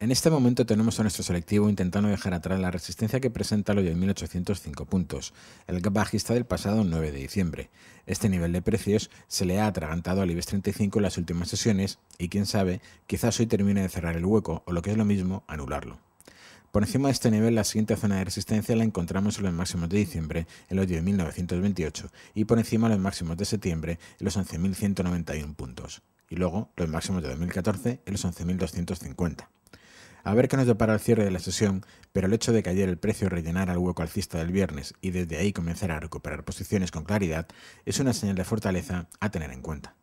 En este momento tenemos a nuestro selectivo intentando dejar atrás la resistencia que presenta los 8.805 puntos, el gap bajista del pasado 9 de diciembre. Este nivel de precios se le ha atragantado al IBEX 35 en las últimas sesiones y quién sabe, quizás hoy termine de cerrar el hueco o lo que es lo mismo, anularlo. Por encima de este nivel, la siguiente zona de resistencia la encontramos en los máximos de diciembre, en los 10.928, y por encima los máximos de septiembre, en los 11.191 puntos, y luego los máximos de 2014, en los 11.250. A ver qué nos depara el cierre de la sesión, pero el hecho de que ayer el precio rellenara el hueco alcista del viernes y desde ahí comenzara a recuperar posiciones con claridad es una señal de fortaleza a tener en cuenta.